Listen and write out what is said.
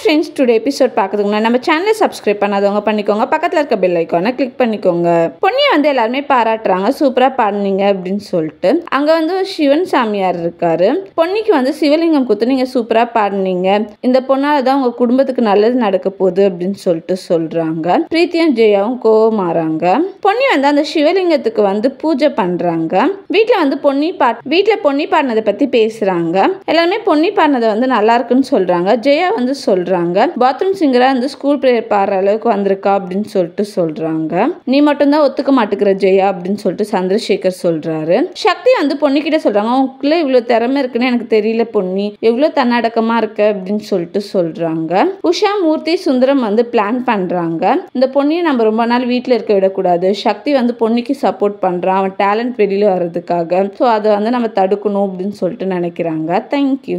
friends today episode பார்க்கறதுக்கு முன்னாடி நம்ம சேனலை சப்ஸ்கிரைப் பண்ணாதவங்க பண்ணிக்கோங்க பக்கத்தில் இருக்க பெல் ஐக்கானை கிளிக் பண்ணிக்கோங்க பொன்னியை வந்து எல்லாருமே பாராட்டுறாங்க சூப்பராக பாடினீங்க அப்படின்னு சொல்லிட்டு அங்கே வந்து ஒரு சிவன் சாமியார் இருக்காரு பொன்னிக்கு வந்து சிவலிங்கம் கொடுத்து நீங்கள் சூப்பராக பாடினீங்க இந்த பொண்ணால் தான் உங்கள் குடும்பத்துக்கு நல்லது நடக்க போகுது அப்படின்னு சொல்லிட்டு சொல்கிறாங்க பிரீத்தியும் ஜெயாவும் கோவமாறாங்க பொன்னி வந்து அந்த சிவலிங்கத்துக்கு வந்து பூஜை பண்ணுறாங்க வீட்டில் வந்து பொன்னி பா வீட்டில் பொன்னி பாடினதை பற்றி பேசுகிறாங்க எல்லாருமே பொன்னி பாடினதை வந்து நல்லா இருக்குன்னு சொல்கிறாங்க ஜெயா வந்து சொல்கிறாங்க சொல்றாங்க பாத்ரூம் சிங்கராக வந்து ஸ்கூல் ப்ரேயர் பாடுற அளவுக்கு வந்திருக்கா அப்படின்னு சொல்லிட்டு சொல்கிறாங்க நீ மட்டும்தான் ஒத்துக்க மாட்டுக்கிற ஜெயா அப்படின்னு சொல்லிட்டு சந்திரசேகர் சொல்கிறாரு சக்தி வந்து பொண்ணுக்கிட்ட சொல்கிறாங்க உங்களுக்குள்ள இவ்வளோ திறமை இருக்குன்னு எனக்கு தெரியல பொண்ணி எவ்வளோ தன்னடக்கமாக இருக்க அப்படின்னு சொல்லிட்டு சொல்கிறாங்க உஷா மூர்த்தி சுந்தரம் வந்து பிளான் பண்ணுறாங்க இந்த பொண்ணியை நம்ம ரொம்ப நாள் வீட்டில் இருக்க விடக்கூடாது சக்தி வந்து பொண்ணுக்கு சப்போர்ட் பண்ணுறான் அவன் டேலண்ட் வெளியில் வர்றதுக்காக ஸோ அதை வந்து நம்ம தடுக்கணும் அப்படின்னு சொல்லிட்டு நினைக்கிறாங்க தேங்க்யூ